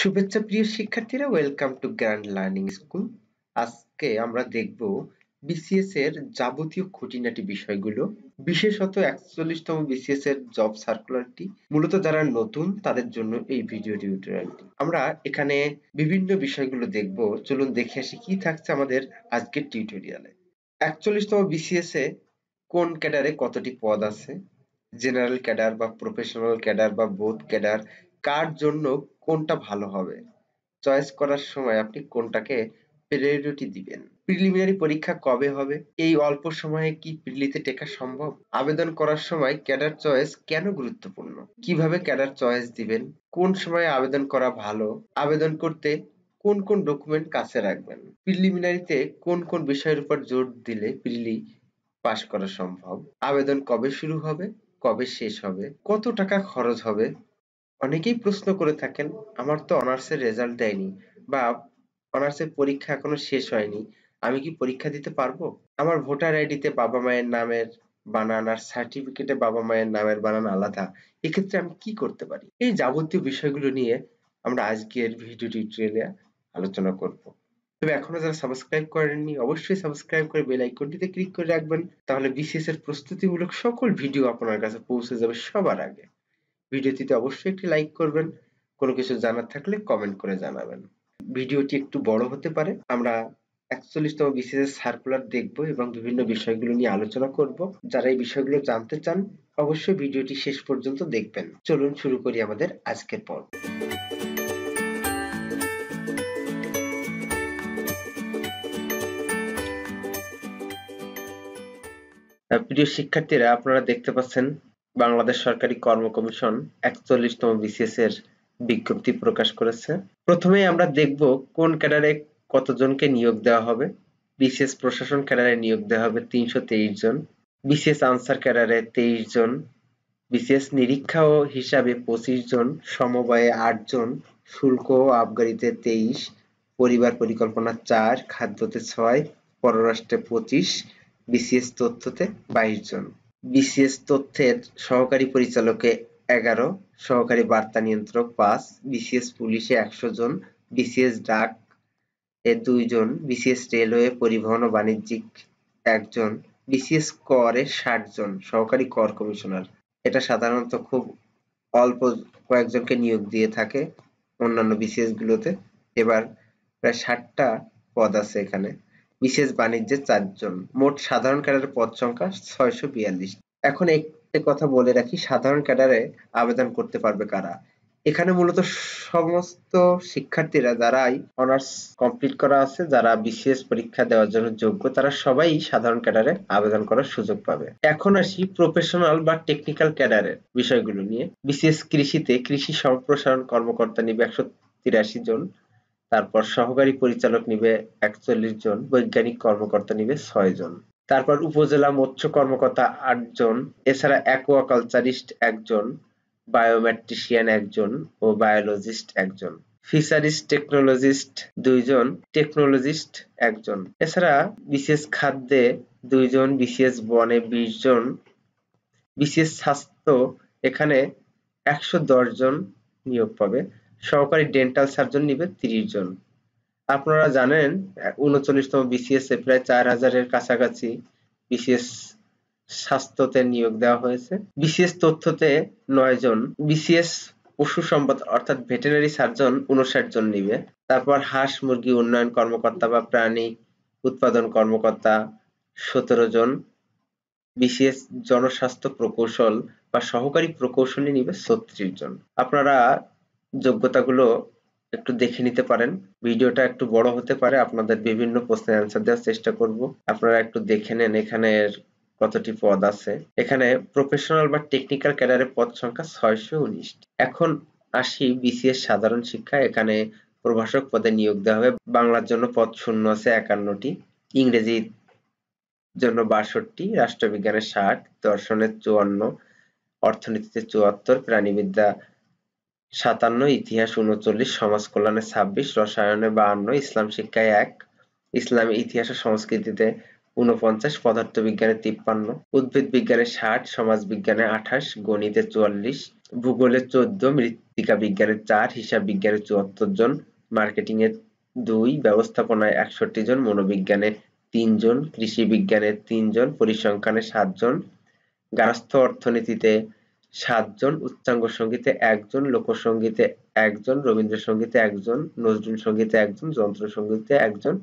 শুভেচ্ছা প্রিয় শিক্ষার্থীরা welcome to grand learning school আজকে আমরা দেখব বিসিএস এর যাবতীয় খুঁটিনাটি বিষয়গুলো বিশেষত একচল্লিশতম বিসিএস এর জব সার্কুলারটি মূলত যারা নতুন তাদের জন্য এই ভিডিও টিউটোরিয়ালটি আমরা এখানে বিভিন্ন বিষয়গুলো দেখব চলুন দেখে আসি কি থাকছে আমাদের আজকের টিউটোরিয়ালে একচল্লিশতম বিসিএস এ কোন ক্যাডারে কতটি পদ আছে জেনারেল ক্যাডার বা প্রফেশনাল ক্যাডার বা বোধ ক্যাডার কার জন্য কোনটা ভালো হবে চয়েস করার সময় আপনি কোনটাকে প্রায়োরিটি দিবেন প্রিলিমিনারি পরীক্ষা কবে হবে এই অল্প সময়ে কি প্রিলিতে টেকা সম্ভব আবেদন করার সময় ক্যাডার চয়েস কেন গুরুত্বপূর্ণ কিভাবে ক্যাডার চয়েস দিবেন কোন সময়ে আবেদন করা ভালো আবেদন করতে কোন কোন ডকুমেন্ট কাছে রাখবেন প্রিলিমিনারিতে কোন কোন বিষয়ের উপর জোর দিলে প্রিলি পাশ করা সম্ভব আবেদন কবে শুরু হবে কবে শেষ হবে কত টাকা খরচ হবে অনেকেই প্রশ্ন করে থাকেন আমার তো অনার্সের রেজাল্ট দেয়নি বা অনার্সের পরীক্ষা এখনো শেষ হয়নি আমি কি পরীক্ষা দিতে পারবো আমার ভোটার আইডিতে বাবা মায়ের নামের বানান আর সার্টিফিকেটে বাবা মায়ের নামের বানান আলাদা এক্ষেত্রে আমি কি করতে পারি এই যাবতীয় বিষয়গুলো নিয়ে আমরা আজকের ভিডিও টিউটোরিয়ালে আলোচনা করব তবে এখনো যারা সাবস্ক্রাইব করেননি অবশ্যই সাবস্ক্রাইব করে বেল আইকনটিতে ক্লিক করে রাখবেন তাহলে বিসিএস এর প্রস্তুতিমূলক সকল ভিডিও আপনার কাছে পৌঁছে যাবে সবার আগে ভিডিওটিতে অবশ্যই একটি লাইক করবেন কোনো কিছু জানার থাকলে কমেন্ট করে জানাবেন ভিডিওটি একটু বড় হতে পারে আমরা একচল্লিশতম বিসিএস সার্কুলার দেখব এবং বিভিন্ন বিষয়গুলো নিয়ে আলোচনা করব যারা এই বিষয়গুলো জানতে চান অবশ্যই ভিডিওটি শেষ পর্যন্ত দেখবেন চলুন শুরু করি আমাদের আজকের পর্ব প্রিয় শিক্ষার্থীরা আপনারা দেখতে পাচ্ছেন বাংলাদেশ সরকারি কর্ম কমিশন একচল্লিশতম বিসিএস এর বিজ্ঞপ্তি প্রকাশ করেছে প্রথমে আমরা দেখব কোন ক্যাডারে কতজনকে নিয়োগ দেওয়া হবে বিসিএস প্রশাসন ক্যাডারে নিয়োগ দেওয়া হবে তিনশো তেইশ জন বিসিএস আনসার ক্যাডারে তেইশ জন বিসিএস নিরীক্ষা ও হিসাবে পঁচিশ জন সমবায়ে আট জন শুল্ক ও আবগারিতে তেইশ পরিবার পরিকল্পনা চার খাদ্যতে ছয় পররাষ্ট্রে পঁচিশ বিসিএস তথ্যতে বাইশ জন বিসিএস তথ্যের সহকারী পরিচালকে এগারো, সহকারী বার্তা নিয়ন্ত্রক পাঁচ, বিসিএস পুলিশে একশো জন, বিসিএস ডাক এ দুইজন, বিসিএস রেলওয়ে পরিবহন ও বাণিজ্যিক একজন, বিসিএস কর এ ষাট জন সহকারী কর কমিশনার এটা সাধারণত খুব অল্প কয়েকজনকে নিয়োগ দিয়ে থাকে অন্যান্য বিসিএস গুলোতে এবার প্রায় ষাটটা পদ আছে এখানে বিশেষ বাণিজ্যের চারজন মোট সাধারণ ক্যাডারের পদ সংখ্যা ছয়শ বিয়াল্লিশ এখন একটা কথা বলে রাখি সাধারণ ক্যাডারে আবেদন করতে পারবে কারা এখানে মূলত সমস্ত শিক্ষার্থীরা যারাই অনার্স কমপ্লিট করা আছে যারা বিশেষ পরীক্ষা দেওয়ার জন্য যোগ্য তারা সবাই সাধারণ ক্যাডারে আবেদন করার সুযোগ পাবে এখন আসি প্রফেশনাল বা টেকনিক্যাল ক্যাডারের বিষয়গুলো নিয়ে বিশেষ কৃষিতে কৃষি সম্প্রসারণ কর্মকর্তা নিবে একশো তিরাশি জন তারপর সহকারী পরিচালক নিবে একচল্লিশ জন বৈজ্ঞানিক কর্মকর্তা নিবে ছয় জন তারপর উপজেলা মৎস্য কর্মকর্তা আটজন এছাড়া অ্যাকোয়াকালচারিস্ট একজন বায়োমেট্রিশিয়ান একজন ও বায়োলজিস্ট একজন ফিশারিস টেকনোলজিস্ট দুইজন টেকনোলজিস্ট একজন এছাড়া বিশেষ খাদ্যে দুইজন বিশেষ বনে বিশ জন বিশেষ স্বাস্থ্য এখানে একশো জন নিয়োগ পাবে সহকারী ডেন্টাল সার্জন নিবে তিরিশ জন আপনারা জানেন উনচল্লিশতম বিসিএস এ প্রায় চার হাজারের কাছাকাছি বিসিএস স্বাস্থ্যতে নিয়োগ দেওয়া হয়েছে বিসিএস তথ্যতে নয় জন বিসিএস পশু সম্পদ অর্থাৎ ভেটেনারি সার্জন উনষাট জন নিবে তারপর হাঁস মুরগি উন্নয়ন কর্মকর্তা বা প্রাণী উৎপাদন কর্মকর্তা সতেরো জন বিসিএস জনস্বাস্থ্য প্রকৌশল বা সহকারী প্রকৌশলী নিবে ছত্রিশ জন আপনারা যোগ্যতাগুলো একটু দেখে নিতে পারেন ভিডিওটা একটু বড় হতে পারে আপনাদের বিভিন্ন প্রশ্নের অ্যান্সার দেওয়ার চেষ্টা করব আপনারা একটু দেখে নেন এখানে কতটি পদ আছে এখানে প্রফেশনাল বা টেকনিক্যাল ক্যাডারে পদ সংখ্যা ছয়শো উনিশ এখন আসি বিসিএস সাধারণ শিক্ষা এখানে প্রভাষক পদে নিয়োগ দেওয়া হবে বাংলার জন্য পদ শূন্য আছে একান্নটি ইংরেজি জন্য বাষট্টি রাষ্ট্রবিজ্ঞানে ষাট দর্শনের চুয়ান্ন অর্থনীতিতে চুয়াত্তর প্রাণীবিদ্যা সাতান্ন ইতিহাস উনচল্লিশ সমাজ কল্যাণে ছাব্বিশ রসায়নে বাহান্ন ইসলাম শিক্ষায় এক ইসলামী ইতিহাস ও সংস্কৃতিতে উনপঞ্চাশ বিজ্ঞানে তিপ্পান্ন উদ্ভিদ বিজ্ঞানে ষাট সমাজ বিজ্ঞানে আঠাশ গণিতে চুয়াল্লিশ ভূগোলে চোদ্দ মৃত্তিকা বিজ্ঞানে চার হিসাব বিজ্ঞানে চুয়াত্তর জন মার্কেটিং এর দুই ব্যবস্থাপনায় একষট্টি জন মনোবিজ্ঞানে তিনজন কৃষি বিজ্ঞানে তিনজন পরিসংখ্যানে সাতজন গার্হস্থ্য অর্থনীতিতে সাতজন উচ্চাঙ্গ সঙ্গীতে একজন লোকসঙ্গীতে একজন রবীন্দ্রসঙ্গীতে একজন নজরুল সঙ্গীতে একজন যন্ত্রসঙ্গীতে একজন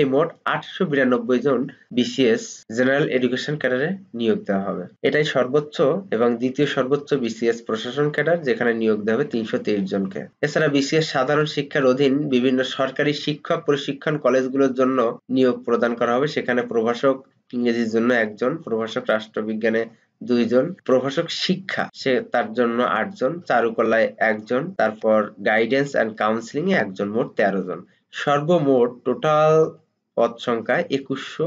এই মোট আটশো বিরানব্বই জন বিসিএস জেনারেল এডুকেশন ক্যাডারে নিয়োগ দেওয়া হবে এটাই সর্বোচ্চ এবং দ্বিতীয় সর্বোচ্চ বিসিএস প্রশাসন ক্যাডার যেখানে নিয়োগ দেওয়া হবে তিনশো তেইশ জনকে এছাড়া বিসিএস সাধারণ শিক্ষার অধীন বিভিন্ন সরকারি শিক্ষক প্রশিক্ষণ কলেজগুলোর জন্য নিয়োগ প্রদান করা হবে সেখানে প্রভাষক ইংরেজির জন্য একজন প্রভাষক রাষ্ট্রবিজ্ঞানে দুইজন প্রভাষক শিক্ষা সে তার জন্য আটজন চারুকলায় একজন তারপর গাইডেন্স অ্যান্ড কাউন্সিলিং এ একজন মোট তেরো জন সর্বমোট টোটাল পদ সংখ্যা একুশশো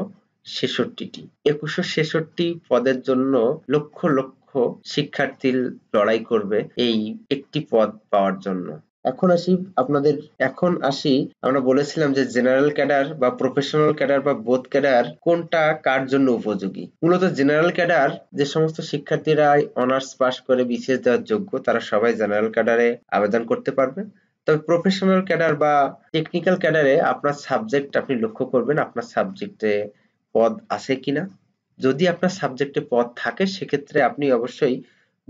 ছেষট্টিটি একুশশো ছেষট্টি পদের জন্য লক্ষ লক্ষ শিক্ষার্থী লড়াই করবে এই একটি পদ পাওয়ার জন্য এখন আসি আপনাদের এখন আসি আমরা বলেছিলাম যে জেনারেল ক্যাডার বা প্রফেশনাল ক্যাডার বা বোধ ক্যাডার কোনটা কার জন্য উপযোগী মূলত জেনারেল ক্যাডার যে সমস্ত শিক্ষার্থীরা অনার্স পাশ করে বিশেষ দেওয়ার যোগ্য তারা সবাই জেনারেল ক্যাডারে আবেদন করতে পারবে তবে প্রফেশনাল ক্যাডার বা টেকনিক্যাল ক্যাডারে আপনার সাবজেক্ট আপনি লক্ষ্য করবেন আপনার সাবজেক্টে পদ আছে কিনা যদি আপনার সাবজেক্টে পদ থাকে সেক্ষেত্রে আপনি অবশ্যই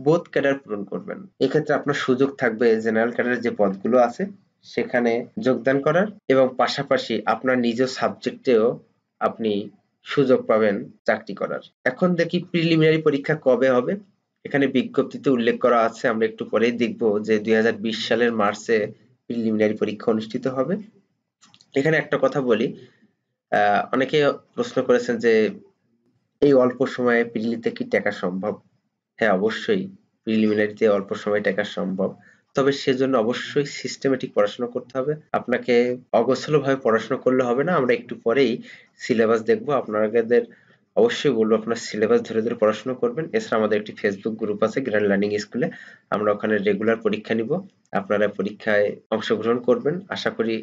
বোধ ক্যাডার পূরণ করবেন এক্ষেত্রে আপনার সুযোগ থাকবে জেনারেল ক্যাডারের যে পদগুলো আছে সেখানে যোগদান করার এবং পাশাপাশি আপনার নিজ সাবজেক্টেও আপনি সুযোগ পাবেন চাকরি করার এখন দেখি প্রিলিমিনারি পরীক্ষা কবে হবে এখানে বিজ্ঞপ্তিতে উল্লেখ করা আছে আমরা একটু পরেই দেখব যে দুই সালের মার্চে প্রিলিমিনারি পরীক্ষা অনুষ্ঠিত হবে এখানে একটা কথা বলি অনেকে প্রশ্ন করেছেন যে এই অল্প সময়ে প্রিলিতে কি টেকা সম্ভব হ্যাঁ অবশ্যই প্রিলিমিনারিতে অল্প সময় টেকা সম্ভব তবে সেজন্য অবশ্যই সিস্টেমেটিক পড়াশোনা করতে হবে আপনাকে ভাবে পড়াশোনা করলে হবে না আমরা একটু পরেই সিলেবাস দেখব আপনাদের অবশ্যই বলবো আপনার সিলেবাস ধরে ধরে পড়াশোনা করবেন এছাড়া আমাদের একটি ফেসবুক গ্রুপ আছে গ্র্যান্ড লার্নিং স্কুলে আমরা ওখানে রেগুলার পরীক্ষা নিব আপনারা পরীক্ষায় অংশগ্রহণ করবেন আশা করি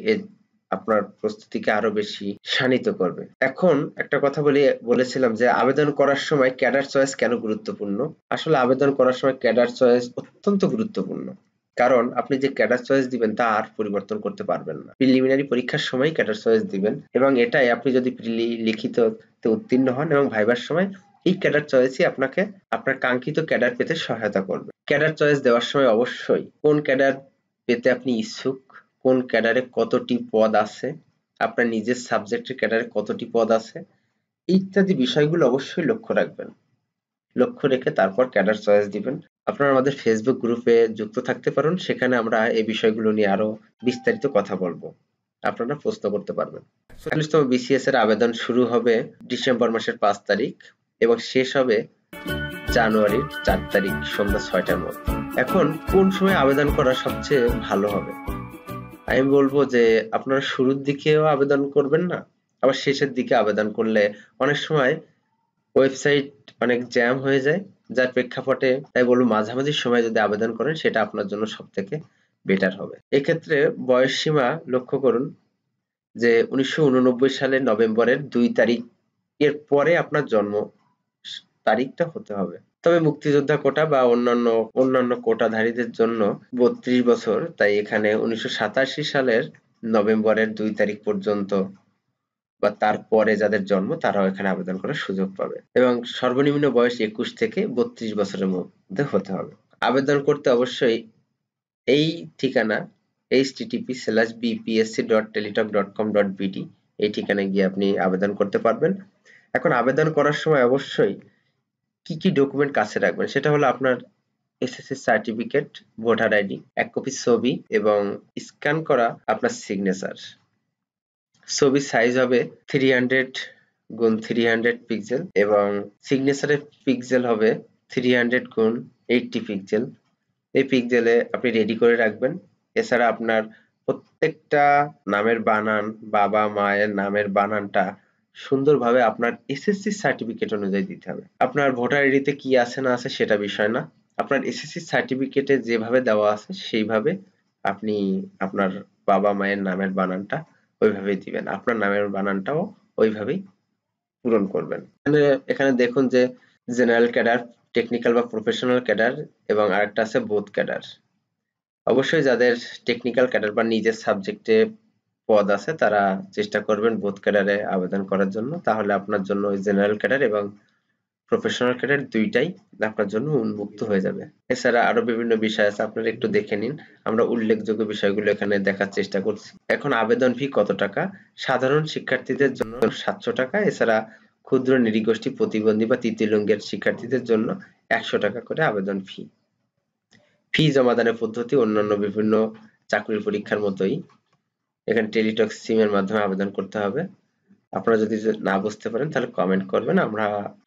আপনার প্রস্তুতিকে আরো বেশি শানিত করবে এখন একটা কথা বলি বলেছিলাম যে আবেদন করার সময় ক্যাডার চয়েস কেন গুরুত্বপূর্ণ আসলে আবেদন করার সময় ক্যাডার চয়েস অত্যন্ত গুরুত্বপূর্ণ কারণ আপনি যে ক্যাডার চয়েস দিবেন তা আর পরিবর্তন করতে পারবেন না প্রিলিমিনারি পরীক্ষার সময় ক্যাডার চয়েস দিবেন এবং এটাই আপনি যদি লিখিত উত্তীর্ণ হন এবং ভাইবার সময় এই ক্যাডার চয়েসই আপনাকে আপনার কাঙ্ক্ষিত ক্যাডার পেতে সহায়তা করবে ক্যাডার চয়েস দেওয়ার সময় অবশ্যই কোন ক্যাডার পেতে আপনি ইচ্ছুক কোন ক্যাডারে কতটি পদ আছে আপনার নিজের সাবজেক্টের ক্যাডারে কতটি পদ আছে ইত্যাদি বিষয়গুলো অবশ্যই লক্ষ্য রাখবেন লক্ষ্য রেখে তারপর ক্যাডার চয়েস দিবেন আপনারা আমাদের ফেসবুক গ্রুপে যুক্ত থাকতে পারেন সেখানে আমরা এই বিষয়গুলো নিয়ে আরো বিস্তারিত কথা বলবো আপনারা প্রশ্ন করতে পারবেন চল্লিশতম বিসিএস এর আবেদন শুরু হবে ডিসেম্বর মাসের পাঁচ তারিখ এবং শেষ হবে জানুয়ারির চার তারিখ সন্ধ্যা ছয়টার মধ্যে এখন কোন সময় আবেদন করা সবচেয়ে ভালো হবে আমি বলবো যে আপনারা শুরুর দিকেও আবেদন করবেন না আবার শেষের দিকে আবেদন করলে অনেক সময় ওয়েবসাইট অনেক জ্যাম হয়ে যায় যার প্রেক্ষাপটে তাই বলবো মাঝামাঝি সময় যদি আবেদন করেন সেটা আপনার জন্য সব থেকে বেটার হবে এক্ষেত্রে বয়স সীমা লক্ষ্য করুন যে উনিশশো সালের নভেম্বরের দুই তারিখ এর পরে আপনার জন্ম তারিখটা হতে হবে তবে মুক্তিযোদ্ধা কোটা বা অন্যান্য অন্যান্য কোটাধারীদের জন্য বত্রিশ বছর তাই এখানে উনিশশো সালের নভেম্বরের দুই তারিখ পর্যন্ত বা তারপরে যাদের জন্ম তারাও এখানে আবেদন করার সুযোগ পাবে এবং সর্বনিম্ন বয়স একুশ থেকে বত্রিশ বছরের মধ্যে হতে হবে আবেদন করতে অবশ্যই এই ঠিকানা HTTP slash BPSC dot Teletalk dot com dot BD এই ঠিকানায় গিয়ে আপনি আবেদন করতে পারবেন এখন আবেদন করার সময় অবশ্যই কি কি ডকুমেন্ট কাছে রাখবেন সেটা হলো আপনার এসএসসি সার্টিফিকেট ভোটার আইডি এক কপি ছবি এবং স্ক্যান করা আপনার সিগনেচার ছবি সাইজ হবে থ্রি হান্ড্রেড গুণ থ্রি হান্ড্রেড পিক্সেল এবং সিগনেচারের পিক্সেল হবে থ্রি হান্ড্রেড গুণ এইটটি পিক্সেল এই পিক্সেলে আপনি রেডি করে রাখবেন এছাড়া আপনার প্রত্যেকটা নামের বানান বাবা মায়ের নামের বানানটা সুন্দরভাবে আপনার এসএসসি সার্টিফিকেট অনুযায়ী দিতে হবে আপনার ভোটার আইডিতে কি আছে না আছে সেটা বিষয় না আপনার এসএসসি সার্টিফিকেটে যেভাবে দেওয়া আছে সেইভাবে আপনি আপনার বাবা মায়ের নামের বানানটা ওইভাবেই দিবেন আপনার নামের বানানটাও ওইভাবেই পূরণ করবেন এখানে এখানে দেখুন যে জেনারেল ক্যাডার টেকনিক্যাল বা প্রফেশনাল ক্যাডার এবং আরেকটা আছে বোধ ক্যাডার অবশ্যই যাদের টেকনিক্যাল ক্যাডার বা নিজের সাবজেক্টে পদ আছে তারা চেষ্টা করবেন বোধ ক্যাডারে আবেদন করার জন্য তাহলে আপনার জন্য জেনারেল ক্যাডার এবং প্রফেশনাল ক্যাডার দুইটাই আপনার জন্য উন্মুক্ত হয়ে যাবে এছাড়া আরো বিভিন্ন বিষয় আছে আপনারা একটু দেখে নিন আমরা উল্লেখযোগ্য বিষয়গুলো এখানে দেখার চেষ্টা করছি এখন আবেদন ফি কত টাকা সাধারণ শিক্ষার্থীদের জন্য সাতশো টাকা এছাড়া ক্ষুদ্র নিরীগোষ্ঠী প্রতিবন্ধী বা তৃতীয় শিক্ষার্থীদের জন্য একশো টাকা করে আবেদন ফি ফি জমাদানের পদ্ধতি অন্যান্য বিভিন্ন চাকরির পরীক্ষার মতোই এখানে টেলিটক সিমের মাধ্যমে আবেদন করতে হবে আপনারা যদি না বুঝতে পারেন তাহলে কমেন্ট করবেন আমরা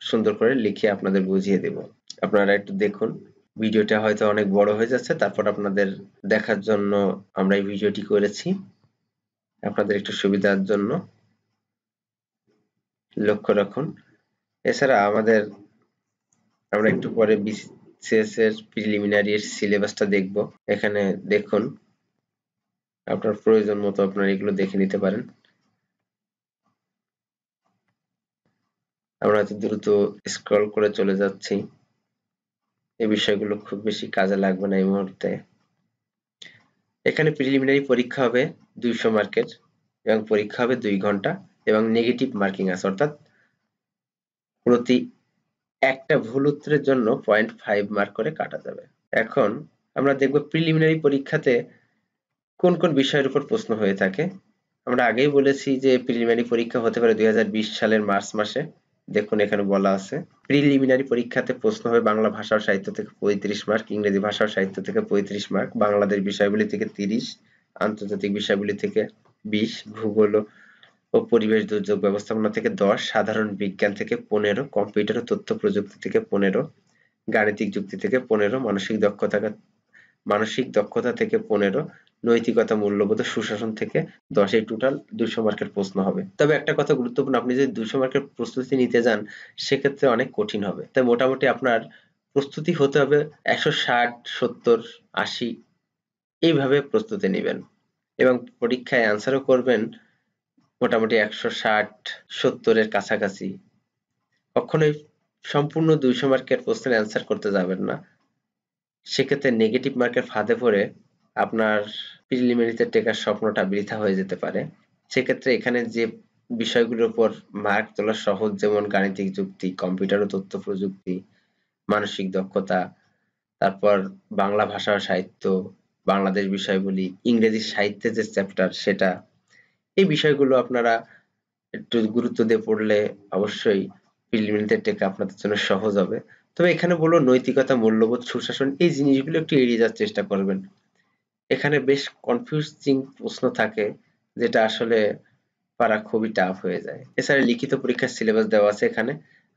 সুন্দর করে লিখে আপনাদের বুঝিয়ে দেব আপনারা একটু দেখুন ভিডিওটা হয়তো অনেক বড় হয়ে যাচ্ছে তারপর আপনাদের দেখার জন্য আমরা এই ভিডিওটি করেছি আপনাদের একটু সুবিধার জন্য লক্ষ্য রাখুন এছাড়া আমাদের আমরা একটু পরে বিসিএস এর প্রিলিমিনারি সিলেবাসটা দেখব এখানে দেখুন আপনার প্রয়োজন মতো আপনার এগুলো দেখে নিতে পারেন আমরা এত দ্রুত স্ক্রল করে চলে যাচ্ছি এই বিষয়গুলো খুব বেশি কাজে লাগবে না এই মুহূর্তে এখানে প্রিলিমিনারি পরীক্ষা হবে দুইশো মার্কের এবং পরীক্ষা হবে দুই ঘন্টা এবং নেগেটিভ মার্কিং আছে অর্থাৎ প্রতি একটা ভুল উত্তরের জন্য পয়েন্ট ফাইভ মার্ক করে কাটা যাবে এখন আমরা দেখব প্রিলিমিনারি পরীক্ষাতে কোন কোন বিষয়ের উপর প্রশ্ন হয়ে থাকে আমরা আগেই বলেছি যে প্রিলিমিনারি পরীক্ষা হতে পারে দুই সালের মার্চ মাসে দেখুন এখানে বলা আছে প্রিলিমিনারি পরীক্ষাতে প্রশ্ন হবে বাংলা ভাষা ও সাহিত্য থেকে পঁয়ত্রিশ মার্ক ইংরেজি ভাষা ও সাহিত্য থেকে পঁয়ত্রিশ মার্ক বাংলাদেশ বিষয়গুলি থেকে তিরিশ আন্তর্জাতিক বিষয়গুলি থেকে বিশ ভূগোল ও পরিবেশ দুর্যোগ ব্যবস্থাপনা থেকে দশ সাধারণ বিজ্ঞান থেকে পনেরো কম্পিউটার ও তথ্য প্রযুক্তি থেকে পনেরো গাণিতিক যুক্তি থেকে পনেরো মানসিক দক্ষতা মানসিক দক্ষতা থেকে পনেরো নৈতিকতা মূল্যবোধ সুশাসন থেকে দশই টোটাল দুইশো মার্কের প্রশ্ন হবে তবে একটা কথা গুরুত্বপূর্ণ আপনি যদি দুইশো মার্কের প্রস্তুতি নিতে যান সেক্ষেত্রে অনেক কঠিন হবে তাই মোটামুটি আপনার প্রস্তুতি হতে হবে একশো ষাট সত্তর আশি এইভাবে প্রস্তুতি নেবেন এবং পরীক্ষায় অ্যান্সারও করবেন মোটামুটি একশো ষাট সত্তরের কাছাকাছি কখনোই সম্পূর্ণ দুইশো মার্কের প্রশ্নের অ্যান্সার করতে যাবেন না সেক্ষেত্রে নেগেটিভ মার্কের ফাঁদে পড়ে আপনার প্রিলিমিনারিতে টেকার স্বপ্নটা বৃথা হয়ে যেতে পারে সেক্ষেত্রে এখানে যে বিষয়গুলোর উপর মার্ক তোলা সহজ যেমন গাণিতিক যুক্তি কম্পিউটার ও তথ্য প্রযুক্তি মানসিক দক্ষতা তারপর বাংলা ভাষা ও সাহিত্য বাংলাদেশ বিষয়গুলি ইংরেজি সাহিত্যের যে চ্যাপ্টার সেটা এই বিষয়গুলো আপনারা একটু গুরুত্ব দিয়ে পড়লে অবশ্যই প্রিলিমিনারিতে টেকা আপনাদের জন্য সহজ হবে তবে এখানে বলবো নৈতিকতা মূল্যবোধ সুশাসন এই জিনিসগুলো একটু এড়িয়ে যাওয়ার চেষ্টা করবেন এখানে বেশ কনফিউজিং প্রশ্ন থাকে যেটা আসলে পারা খুবই টাফ হয়ে যায় এছাড়া লিখিত পরীক্ষার সিলেবাস দেওয়া আছে এখানে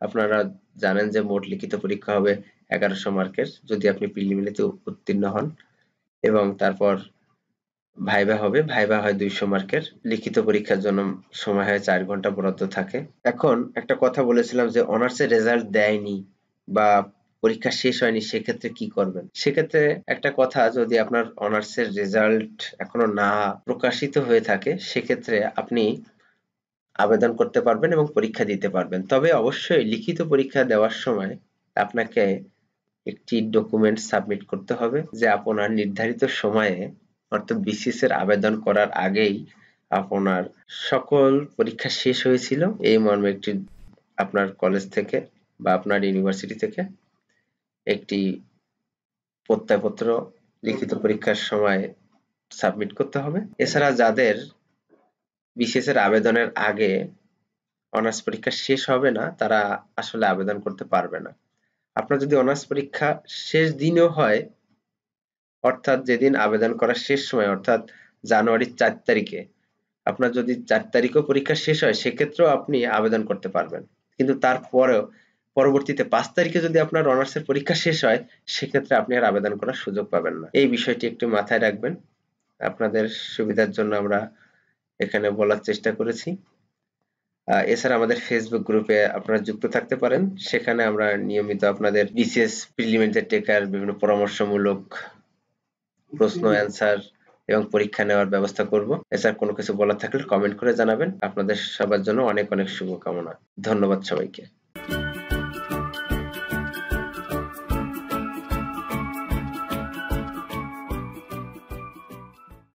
আপনারা জানেন যে মোট লিখিত পরীক্ষা হবে এগারোশো মার্কের যদি আপনি প্রিলিমিনারিতে উত্তীর্ণ হন এবং তারপর ভাইভা হবে ভাইভা হয় দুইশো মার্কের লিখিত পরীক্ষার জন্য সময় হয় চার ঘন্টা বরাদ্দ থাকে এখন একটা কথা বলেছিলাম যে অনার্সের রেজাল্ট দেয়নি বা পরীক্ষা শেষ হয়নি সেক্ষেত্রে কি করবেন সেক্ষেত্রে একটা কথা যদি আপনার অনার্সের রেজাল্ট এখনো না প্রকাশিত হয়ে থাকে সেক্ষেত্রে আপনি আবেদন করতে পারবেন এবং পরীক্ষা দিতে পারবেন তবে অবশ্যই লিখিত পরীক্ষা দেওয়ার সময় আপনাকে একটি ডকুমেন্ট সাবমিট করতে হবে যে আপনার নির্ধারিত সময়ে অর্থাৎ বিসিএস এর আবেদন করার আগেই আপনার সকল পরীক্ষা শেষ হয়েছিল এই মর্মে একটি আপনার কলেজ থেকে বা আপনার ইউনিভার্সিটি থেকে একটি প্রত্যয়পত্র লিখিত পরীক্ষার সময় সাবমিট করতে হবে এছাড়া যাদের বিসিএস এর আবেদনের আগে অনার্স পরীক্ষা শেষ হবে না তারা আসলে আবেদন করতে পারবে না আপনার যদি অনার্স পরীক্ষা শেষ দিনও হয় অর্থাৎ যেদিন আবেদন করার শেষ সময় অর্থাৎ জানুয়ারির চার তারিখে আপনার যদি চার তারিখও পরীক্ষা শেষ হয় সেক্ষেত্রেও আপনি আবেদন করতে পারবেন কিন্তু তারপরেও পরবর্তীতে পাঁচ তারিখে যদি আপনার অনার্স এর পরীক্ষা শেষ হয় সেক্ষেত্রে আপনি আর আবেদন করার সুযোগ পাবেন না এই বিষয়টি একটু মাথায় রাখবেন আপনাদের সুবিধার জন্য আমরা এখানে বলার চেষ্টা করেছি এছাড়া আমাদের ফেসবুক গ্রুপে আপনারা যুক্ত থাকতে পারেন সেখানে আমরা নিয়মিত আপনাদের বিসিএস প্রিলিমিনারি টেকার বিভিন্ন পরামর্শমূলক প্রশ্ন অ্যান্সার এবং পরীক্ষা নেওয়ার ব্যবস্থা করব এছাড়া কোনো কিছু বলার থাকলে কমেন্ট করে জানাবেন আপনাদের সবার জন্য অনেক অনেক শুভকামনা ধন্যবাদ সবাইকে